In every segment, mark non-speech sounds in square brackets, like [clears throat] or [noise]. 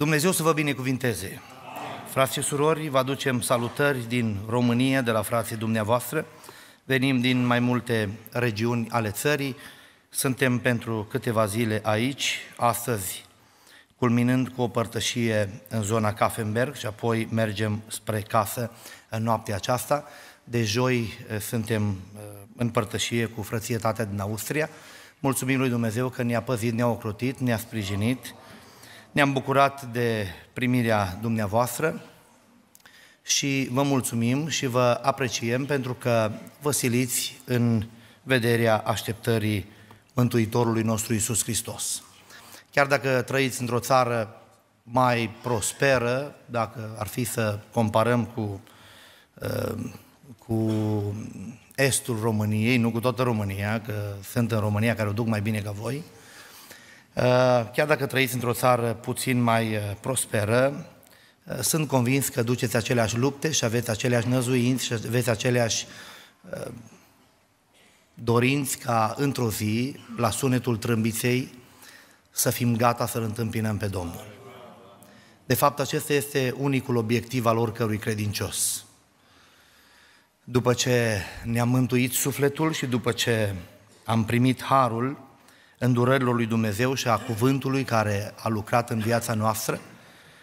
Dumnezeu să vă binecuvinteze! Frați și surori, vă aducem salutări din România, de la frații dumneavoastră. Venim din mai multe regiuni ale țării. Suntem pentru câteva zile aici, astăzi culminând cu o părtășie în zona Kaffenberg și apoi mergem spre casă în noaptea aceasta. De joi eh, suntem eh, în părtășie cu frățietatea din Austria. Mulțumim lui Dumnezeu că ne-a păzit, ne-a ocrotit, ne-a sprijinit ne-am bucurat de primirea dumneavoastră și vă mulțumim și vă apreciem pentru că vă siliți în vederea așteptării Mântuitorului nostru Isus Hristos. Chiar dacă trăiți într-o țară mai prosperă, dacă ar fi să comparăm cu, uh, cu estul României, nu cu toată România, că sunt în România care o duc mai bine ca voi, Uh, chiar dacă trăiți într-o țară puțin mai uh, prosperă, uh, sunt convins că duceți aceleași lupte și aveți aceleași năzuinți și aveți aceleași dorinți ca într-o zi, la sunetul trâmbiței, să fim gata să-L întâmpinăm pe Domnul. De fapt, acesta este unicul obiectiv al oricărui credincios. După ce ne-am mântuit sufletul și după ce am primit harul, îndurărilor lui Dumnezeu și a cuvântului care a lucrat în viața noastră.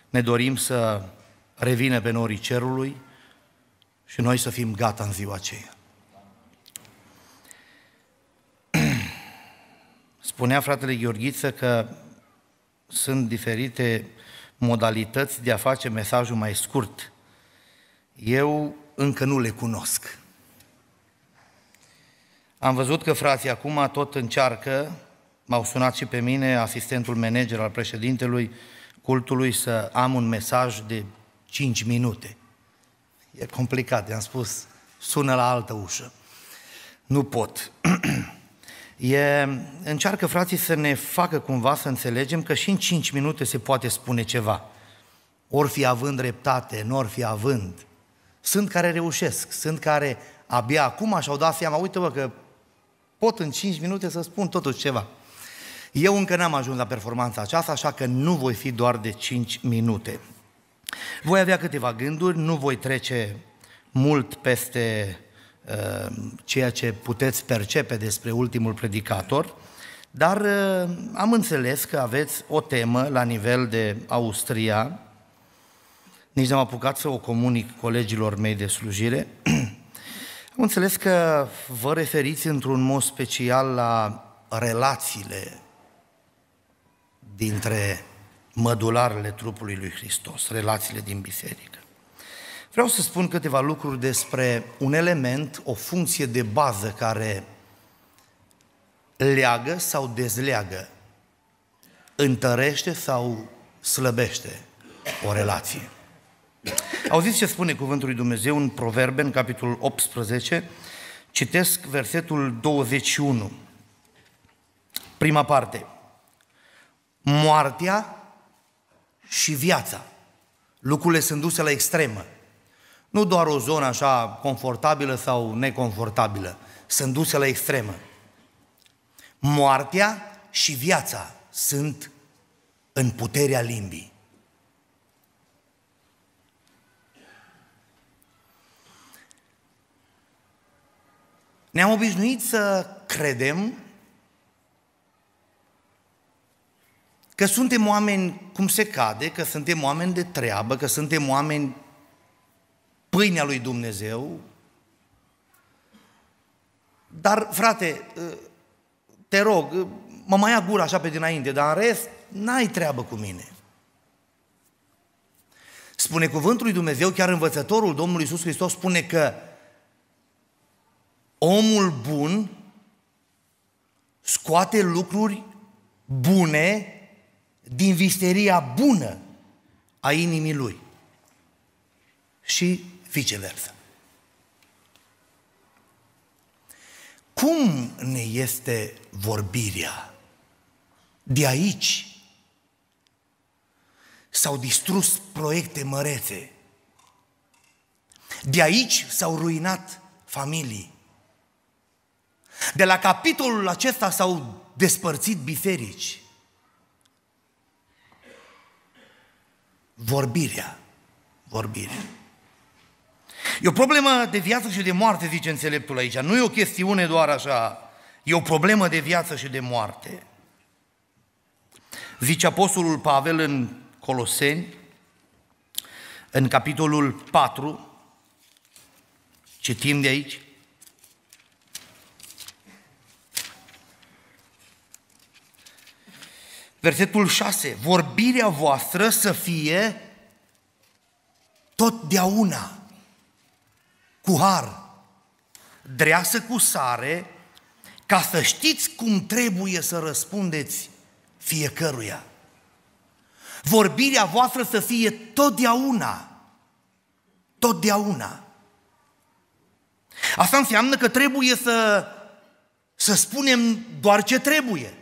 Ne dorim să revină pe norii cerului și noi să fim gata în ziua aceea. [clears throat] Spunea fratele Gheorghiță că sunt diferite modalități de a face mesajul mai scurt. Eu încă nu le cunosc. Am văzut că frații acum tot încearcă M-au sunat și pe mine, asistentul manager al președintelui cultului, să am un mesaj de 5 minute. E complicat, i-am spus, sună la altă ușă. Nu pot. [clears throat] e, încearcă frații să ne facă cumva să înțelegem că și în 5 minute se poate spune ceva. Ori fi având dreptate, nu ori fi având. Sunt care reușesc, sunt care abia acum și-au dat seama, uite-vă că pot în 5 minute să spun totuși ceva. Eu încă n-am ajuns la performanța aceasta, așa că nu voi fi doar de 5 minute. Voi avea câteva gânduri, nu voi trece mult peste uh, ceea ce puteți percepe despre ultimul predicator, dar uh, am înțeles că aveți o temă la nivel de Austria, nici n-am apucat să o comunic colegilor mei de slujire. [clears throat] am înțeles că vă referiți într-un mod special la relațiile dintre mădularele trupului lui Hristos, relațiile din biserică. Vreau să spun câteva lucruri despre un element, o funcție de bază care leagă sau dezleagă, întărește sau slăbește o relație. Auziți ce spune cuvântul lui Dumnezeu în Proverbe, în capitolul 18, citesc versetul 21, prima parte – moartea și viața. Lucrurile sunt duse la extremă. Nu doar o zonă așa confortabilă sau neconfortabilă, sunt duse la extremă. Moartea și viața sunt în puterea limbii. Ne-am obișnuit să credem că suntem oameni cum se cade, că suntem oameni de treabă, că suntem oameni pâinea lui Dumnezeu. Dar, frate, ă, te rog, ă, mă mai ia gura așa pe dinainte, dar în rest, n-ai treabă cu mine. Spune cuvântul lui Dumnezeu, chiar învățătorul Domnului Iisus Hristos spune că omul bun scoate lucruri bune din visteria bună a inimii lui și viceversa. Cum ne este vorbirea? De aici s-au distrus proiecte mărețe. De aici s-au ruinat familii. De la capitolul acesta s-au despărțit biserici. Vorbirea. Vorbirea. E o problemă de viață și de moarte, zice înțeleptul aici. Nu e o chestiune doar așa. E o problemă de viață și de moarte. Zice Apostolul Pavel în Coloseni, în capitolul 4, citim de aici, Versetul 6. Vorbirea voastră să fie totdeauna cu har, dreasă cu sare, ca să știți cum trebuie să răspundeți fiecăruia. Vorbirea voastră să fie totdeauna, totdeauna. Asta înseamnă că trebuie să, să spunem doar ce trebuie.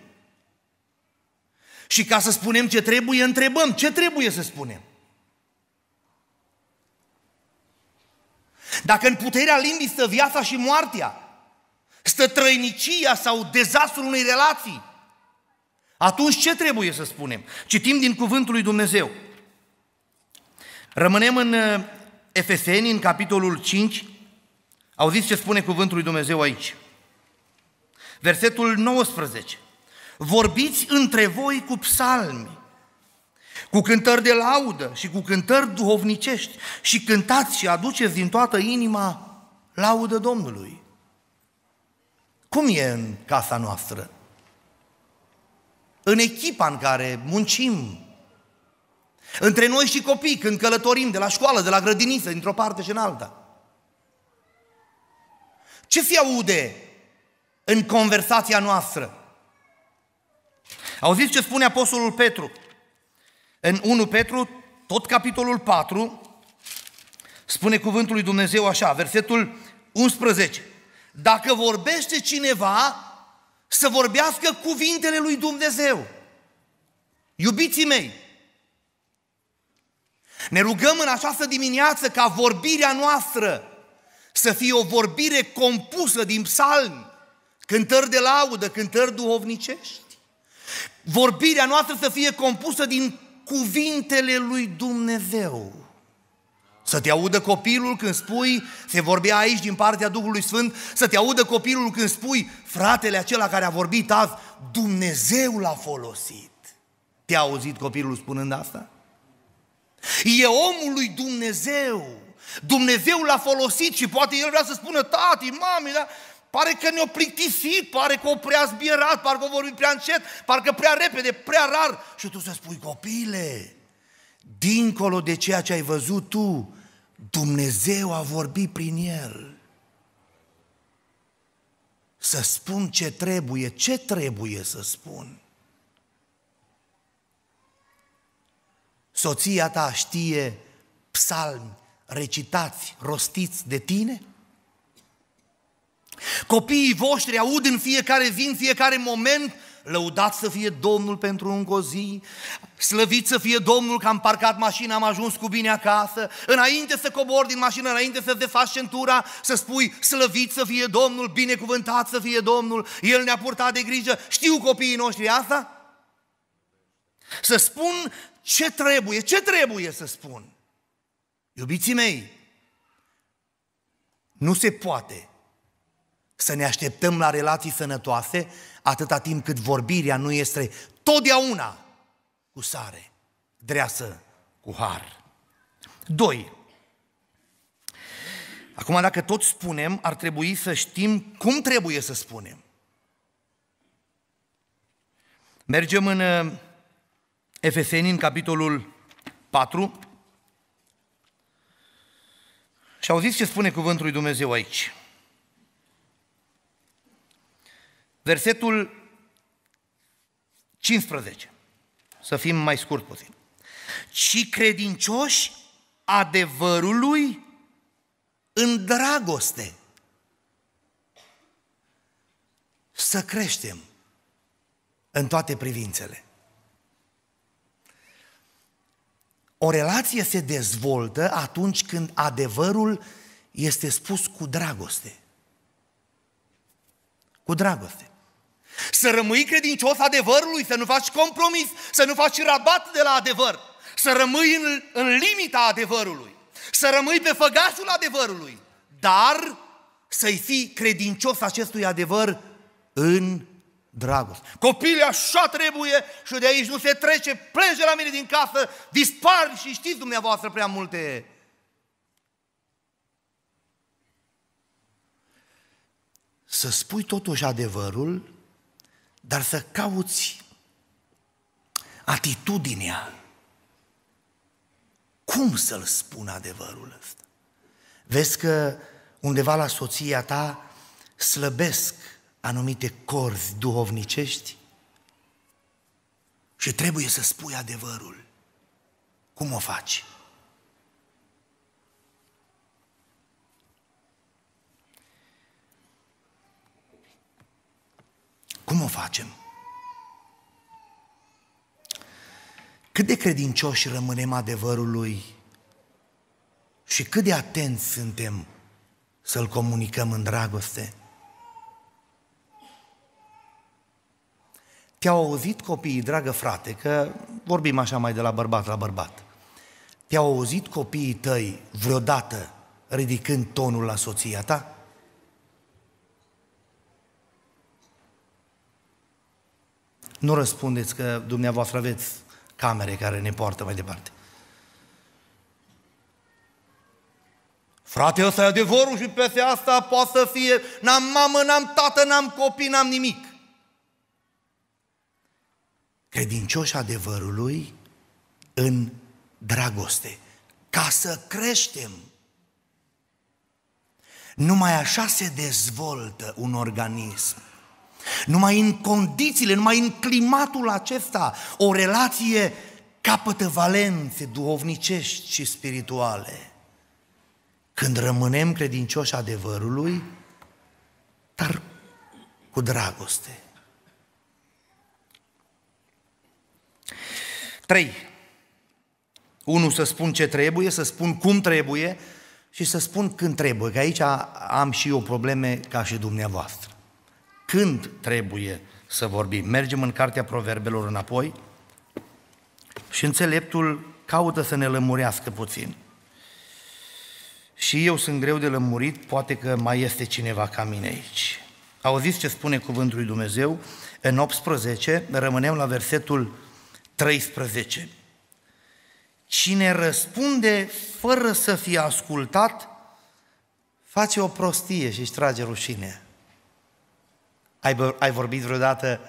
Și ca să spunem ce trebuie, întrebăm ce trebuie să spunem. Dacă în puterea limbii stă viața și moartea, stă trăinicia sau dezastrul unei relații, atunci ce trebuie să spunem? Citim din cuvântul lui Dumnezeu. Rămânem în uh, Efeseni, în capitolul 5. Auziți ce spune cuvântul lui Dumnezeu aici. Versetul 19. Vorbiți între voi cu psalmi, cu cântări de laudă și cu cântări duhovnicești și cântați și aduceți din toată inima laudă Domnului. Cum e în casa noastră? În echipa în care muncim, între noi și copii, când călătorim de la școală, de la grădiniță, dintr-o parte și în alta. Ce se aude în conversația noastră? Auziți ce spune Apostolul Petru? În 1 Petru, tot capitolul 4, spune cuvântul lui Dumnezeu așa, versetul 11. Dacă vorbește cineva, să vorbească cuvintele lui Dumnezeu. Iubiții mei, ne rugăm în această dimineață ca vorbirea noastră să fie o vorbire compusă din psalmi, cântări de laudă, cântări duhovnicești, Vorbirea noastră să fie compusă din cuvintele lui Dumnezeu. Să te audă copilul când spui, se vorbea aici din partea Duhului Sfânt, să te audă copilul când spui, fratele acela care a vorbit azi, Dumnezeu l-a folosit. Te-a auzit copilul spunând asta? E omul lui Dumnezeu. Dumnezeu l-a folosit și poate el vrea să spună, tati, mami, dar Pare că ne-o plictisit, pare că o prea zbierat, că o vorbim prea încet, parcă prea repede, prea rar. Și tu să spui, copile, dincolo de ceea ce ai văzut tu, Dumnezeu a vorbit prin el. Să spun ce trebuie, ce trebuie să spun. Soția ta știe psalmi recitați, rostiți de tine? Copiii voștri aud în fiecare vin, fiecare moment, lăudat să fie Domnul pentru un o zi, slăvit să fie Domnul că am parcat mașina, am ajuns cu bine acasă, înainte să cobor din mașină, înainte să te faci centura, să spui slăvit să fie Domnul, binecuvântat să fie Domnul, El ne-a purtat de grijă, știu copiii noștri asta? Să spun ce trebuie, ce trebuie să spun? Iubiții mei, nu se poate să ne așteptăm la relații sănătoase atâta timp cât vorbirea nu este totdeauna cu sare, dreasă cu har. 2. Acum, dacă tot spunem, ar trebui să știm cum trebuie să spunem. Mergem în uh, Efeseni, în capitolul 4. Și auziți ce spune cuvântul lui Dumnezeu aici. Versetul 15. Să fim mai scurt puțin. Și credincioși adevărului în dragoste. Să creștem în toate privințele. O relație se dezvoltă atunci când adevărul este spus cu dragoste. Cu dragoste. Să rămâi credincios adevărului, să nu faci compromis, să nu faci rabat de la adevăr. Să rămâi în, în limita adevărului. Să rămâi pe făgașul adevărului. Dar să-i fii credincios acestui adevăr în dragoste. Copile, așa trebuie și de aici nu se trece, plânge la mine din casă, dispar și știți dumneavoastră prea multe. Să spui totuși adevărul dar să cauți atitudinea. Cum să-l spun adevărul ăsta? Vezi că undeva la soția ta slăbesc anumite corzi duhovnicești și trebuie să spui adevărul. Cum o faci? Cum o facem? Cât de credincioși rămânem adevărului și cât de atenți suntem să-l comunicăm în dragoste? Te-au auzit copiii, dragă frate, că vorbim așa mai de la bărbat la bărbat. Te-au auzit copiii tăi vreodată ridicând tonul la soția ta? Nu răspundeți că dumneavoastră aveți camere care ne poartă mai departe. Frate, ăsta e adevărul și peste asta poate să fie, n-am mamă, n-am tată, n-am copii, n-am nimic. Credincioși adevărului în dragoste, ca să creștem. Numai așa se dezvoltă un organism. Numai în condițiile, numai în climatul acesta, o relație capătă valențe duhovnicești și spirituale. Când rămânem credincioși adevărului, dar cu dragoste. 3. Unu, să spun ce trebuie, să spun cum trebuie și să spun când trebuie, că aici am și eu probleme ca și dumneavoastră. Când trebuie să vorbim? Mergem în Cartea Proverbelor înapoi și înțeleptul caută să ne lămurească puțin. Și eu sunt greu de lămurit, poate că mai este cineva ca mine aici. Auziți ce spune cuvântul lui Dumnezeu? În 18, rămânem la versetul 13. Cine răspunde fără să fie ascultat, face o prostie și își trage rușinea. Ai, ai vorbit vreodată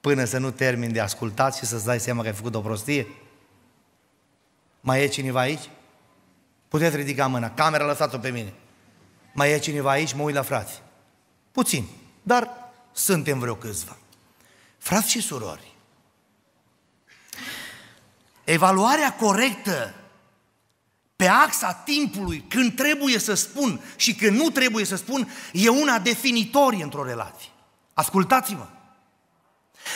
până să nu termin de ascultat și să-ți dai seama că ai făcut o prostie? Mai e cineva aici? Puteți ridica mâna, camera lăsați-o pe mine. Mai e cineva aici? Mă uit la frați. Puțin, dar suntem vreo câțiva. Frați și surori, evaluarea corectă pe axa timpului, când trebuie să spun și când nu trebuie să spun, e una definitorie într-o relație. Ascultați-mă!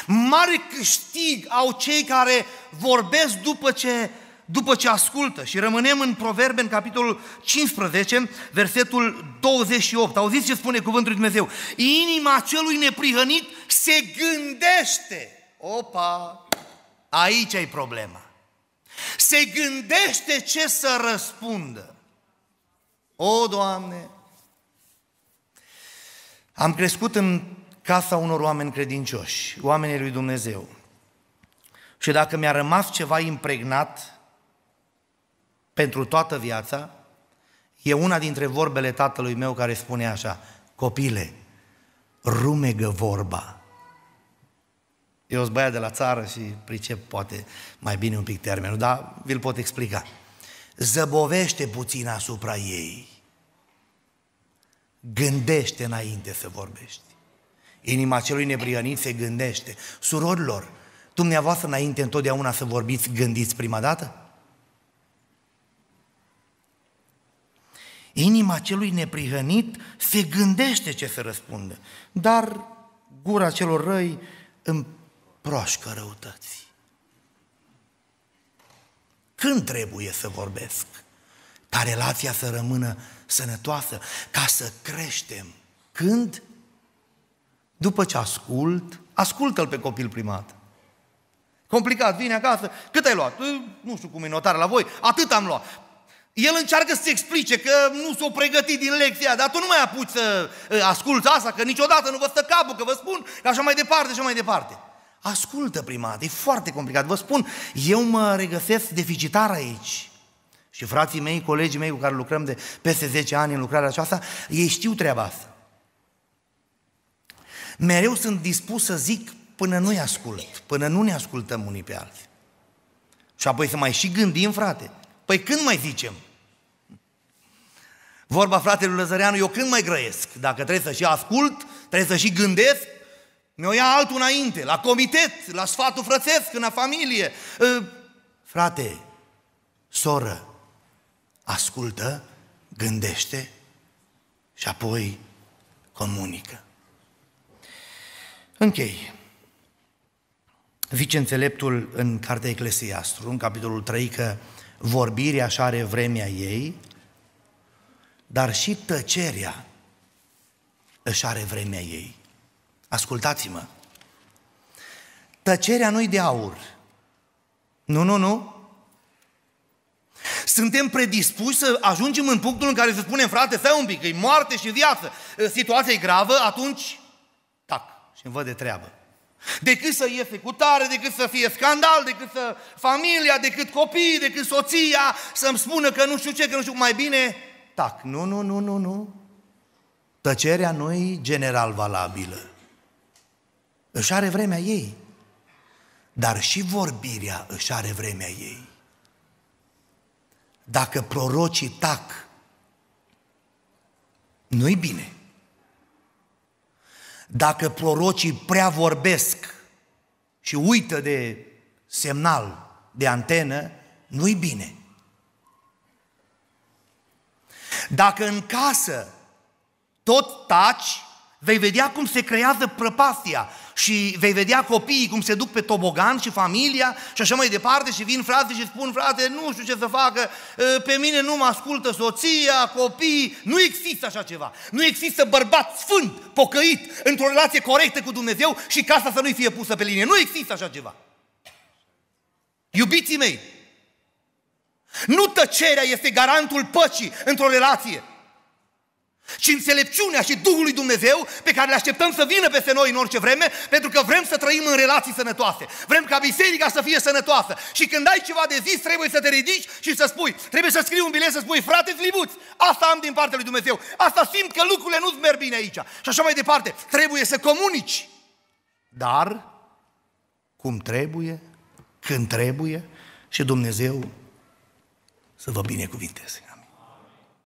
Mare câștig au cei care vorbesc după ce, după ce ascultă. Și rămânem în Proverbe, în capitolul 15, versetul 28. Auziți ce spune cuvântul lui Dumnezeu? Inima celui neprihănit se gândește. Opa! Aici e problema. Se gândește ce să răspundă. O, Doamne! Am crescut în casa unor oameni credincioși, oamenii lui Dumnezeu. Și dacă mi-a rămas ceva impregnat pentru toată viața, e una dintre vorbele tatălui meu care spune așa, copile, rumegă vorba. Eu sunt băiat de la țară și pricep poate mai bine un pic termenul, dar vi-l pot explica. Zăbovește puțin asupra ei. Gândește înainte să vorbești. Inima celui neprihănit se gândește. Surorilor, dumneavoastră înainte întotdeauna să vorbiți, gândiți prima dată? Inima celui neprihănit se gândește ce să răspundă, dar gura celor răi împroașcă răutății. Când trebuie să vorbesc? Ca relația să rămână sănătoasă, ca să creștem. Când? După ce ascult, ascultă-l pe copil primat. Complicat, vine acasă, cât ai luat? Păi, nu știu cum e notarea la voi, atât am luat. El încearcă să-ți explice că nu s-o pregătit din lecția, dar tu nu mai apuci să ă, asculți asta, că niciodată nu vă stă capul, că vă spun, că așa mai departe, așa mai departe. Ascultă primat, e foarte complicat. Vă spun, eu mă regăsesc deficitar aici. Și frații mei, colegii mei cu care lucrăm de peste 10 ani în lucrarea aceasta, ei știu treaba asta. Mereu sunt dispus să zic până nu-i ascult, până nu ne ascultăm unii pe alții. Și apoi să mai și gândim, frate. Păi când mai zicem? Vorba fratelui Lăzăreanu, eu când mai grăiesc? Dacă trebuie să și ascult, trebuie să și gândesc, mi-o ia altul înainte, la comitet, la sfatul frățesc, în familie. Ă, frate, soră, ascultă, gândește și apoi comunică. Închei. Zice înțeleptul în cartea Eclesiastru, în capitolul 3, că vorbirea așa are vremea ei, dar și tăcerea își are vremea ei. Ascultați-mă! Tăcerea nu-i de aur. Nu, nu, nu. Suntem predispuși să ajungem în punctul în care să spunem, frate, stai un pic, că e moarte și viață, situația e gravă, atunci și îmi văd de treabă. Decât să iese cu tare, decât să fie scandal, decât să familia, decât copiii, decât soția, să-mi spună că nu știu ce, că nu știu mai bine, tac. Nu, nu, nu, nu, nu. Tăcerea nu e general valabilă. Își are vremea ei. Dar și vorbirea își are vremea ei. Dacă prorocii tac, nu-i bine. Dacă prorocii prea vorbesc și uită de semnal, de antenă, nu-i bine. Dacă în casă tot taci, vei vedea cum se creează prăpastia și vei vedea copiii cum se duc pe tobogan și familia și așa mai departe și vin frate și spun, frate, nu știu ce să facă, ă, pe mine nu mă ascultă soția, copiii, nu există așa ceva. Nu există bărbat sfânt, pocăit, într-o relație corectă cu Dumnezeu și casa să nu-i fie pusă pe linie. Nu există așa ceva. Iubiții mei, nu tăcerea este garantul păcii într-o relație. Și înțelepciunea și Duhul lui Dumnezeu pe care le așteptăm să vină peste noi în orice vreme, pentru că vrem să trăim în relații sănătoase. Vrem ca biserica să fie sănătoasă. Și când ai ceva de zis, trebuie să te ridici și să spui, trebuie să scrii un bilet să spui, frate slibuț, asta am din partea lui Dumnezeu, asta simt că lucrurile nu-ți merg bine aici. Și așa mai departe, trebuie să comunici. Dar, cum trebuie, când trebuie și Dumnezeu să vă binecuvinteze.